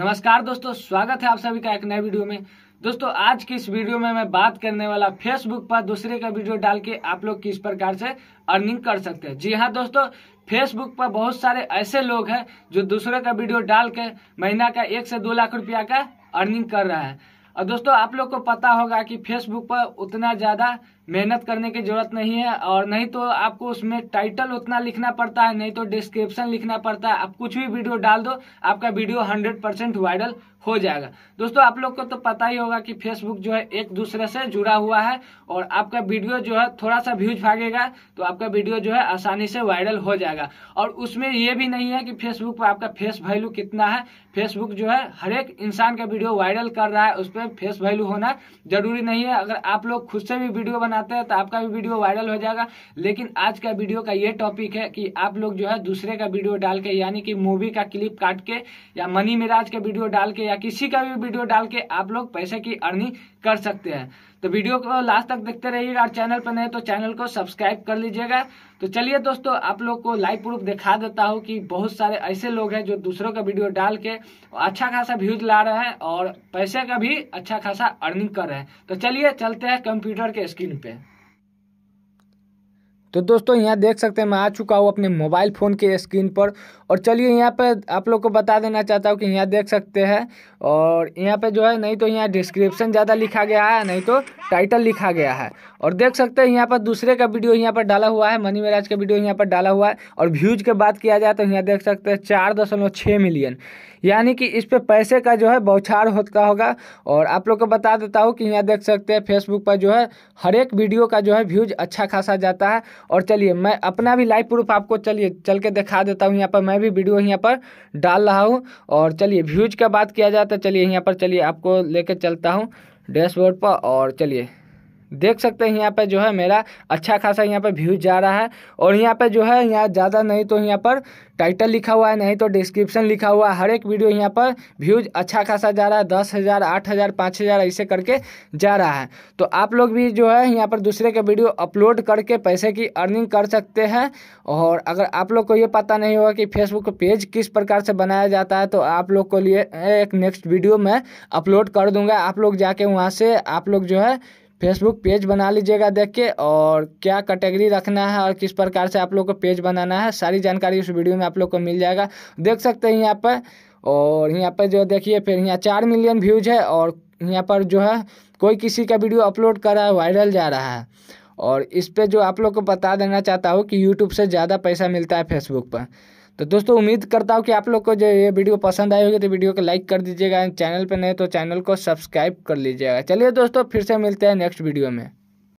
नमस्कार दोस्तों स्वागत है आप सभी का एक नए वीडियो में दोस्तों आज की इस वीडियो में मैं बात करने वाला फेसबुक पर दूसरे का वीडियो डाल के आप लोग किस प्रकार से अर्निंग कर सकते हैं जी हाँ दोस्तों फेसबुक पर बहुत सारे ऐसे लोग हैं जो दूसरे का वीडियो डाल के महीना का एक से दो लाख रुपया का अर्निंग कर रहा है और दोस्तों आप लोग को पता होगा कि फेसबुक पर उतना ज़्यादा मेहनत करने की ज़रूरत नहीं है और नहीं तो आपको उसमें टाइटल उतना लिखना पड़ता है नहीं तो डिस्क्रिप्शन लिखना पड़ता है आप कुछ भी वीडियो डाल दो आपका वीडियो हंड्रेड परसेंट वायरल हो जाएगा दोस्तों आप लोग को तो पता ही होगा कि फेसबुक जो है एक दूसरे से जुड़ा हुआ है और आपका वीडियो जो है थोड़ा सा व्यूज भागेगा तो आपका वीडियो जो है आसानी से वायरल हो जाएगा और उसमें यह भी नहीं है कि फेसबुक पर आपका फेस वैल्यू कितना है फेसबुक जो है हर एक इंसान का वीडियो वायरल कर रहा है उस पर फेस वैल्यू होना जरूरी नहीं है अगर आप लोग खुद से भी वीडियो बना बनाते हैं तो आपका भी वीडियो वायरल हो जाएगा लेकिन आज का वीडियो का ये टॉपिक है कि आप लोग जो है दूसरे का वीडियो डाल के यानी कि मूवी का क्लिप काट के या मनी मिराज का वीडियो डाल के या किसी का भी वीडियो डाल के आप लोग पैसे की अर्निंग कर सकते हैं तो वीडियो को लास्ट तक देखते रहिएगा और चैनल पर नहीं तो चैनल को सब्सक्राइब कर लीजिएगा तो चलिए दोस्तों आप लोग को लाइव प्रूफ दिखा देता हूँ कि बहुत सारे ऐसे लोग हैं जो दूसरों का वीडियो डाल के अच्छा खासा व्यूज ला रहे हैं और पैसे का भी अच्छा खासा अर्निंग कर रहे हैं तो चलिए चलते हैं कंप्यूटर के स्क्रीन पे तो दोस्तों यहाँ देख सकते हैं मैं आ चुका हूँ अपने मोबाइल फ़ोन के स्क्रीन पर और चलिए यहाँ पर आप लोग को बता देना चाहता हूँ कि यहाँ देख सकते हैं और यहाँ पे जो है नहीं तो यहाँ डिस्क्रिप्शन ज़्यादा लिखा गया है नहीं तो टाइटल लिखा गया है और देख सकते हैं यहाँ पर दूसरे का वीडियो यहाँ पर डाला हुआ है मनी महराज का वीडियो यहाँ पर डाला हुआ है और व्यूज़ के बात किया जाए तो यहाँ देख सकते हैं चार मिलियन यानी कि इस पर पैसे का जो है बौछार होता होगा और आप लोग को बता देता हूँ कि यहाँ देख सकते हैं फेसबुक पर जो है हर एक वीडियो का जो है व्यूज़ अच्छा खासा जाता है और चलिए मैं अपना भी लाइव प्रूफ आपको चलिए चल के दिखा देता हूँ यहाँ पर मैं भी वीडियो यहाँ पर डाल रहा हूँ और चलिए व्यूज़ का बात किया जाए तो चलिए यहाँ पर चलिए आपको लेके चलता हूँ डैशबोर्ड पर और चलिए देख सकते हैं यहाँ पर जो है मेरा अच्छा खासा यहाँ पर व्यूज जा रहा है और यहाँ पर जो है यहाँ ज़्यादा नहीं तो यहाँ पर टाइटल लिखा हुआ है नहीं तो डिस्क्रिप्शन लिखा हुआ है हर एक वीडियो यहाँ पर व्यूज अच्छा खासा जा रहा है दस हज़ार आठ हज़ार पाँच हज़ार ऐसे करके जा रहा है तो आप लोग भी जो है यहाँ पर दूसरे के वीडियो अपलोड करके पैसे की अर्निंग कर सकते हैं और अगर आप लोग को ये पता नहीं होगा कि फेसबुक पेज किस प्रकार से बनाया जाता है तो आप लोग को लिए एक नेक्स्ट वीडियो मैं अपलोड कर दूँगा आप लोग जाके वहाँ से आप लोग जो है फेसबुक पेज बना लीजिएगा देख के और क्या कैटेगरी रखना है और किस प्रकार से आप लोग को पेज बनाना है सारी जानकारी उस वीडियो में आप लोग को मिल जाएगा देख सकते हैं यहाँ पर और यहाँ पर जो देखिए फिर यहाँ चार मिलियन व्यूज़ है और यहाँ पर जो है कोई किसी का वीडियो अपलोड कर रहा है वायरल जा रहा है और इस पर जो आप लोग को बता देना चाहता हूँ कि यूट्यूब से ज़्यादा पैसा मिलता है फेसबुक पर तो दोस्तों उम्मीद करता हूँ कि आप लोग को जो ये वीडियो पसंद आई होगी तो वीडियो को लाइक कर दीजिएगा चैनल पर नहीं तो चैनल को सब्सक्राइब कर लीजिएगा चलिए दोस्तों फिर से मिलते हैं नेक्स्ट वीडियो में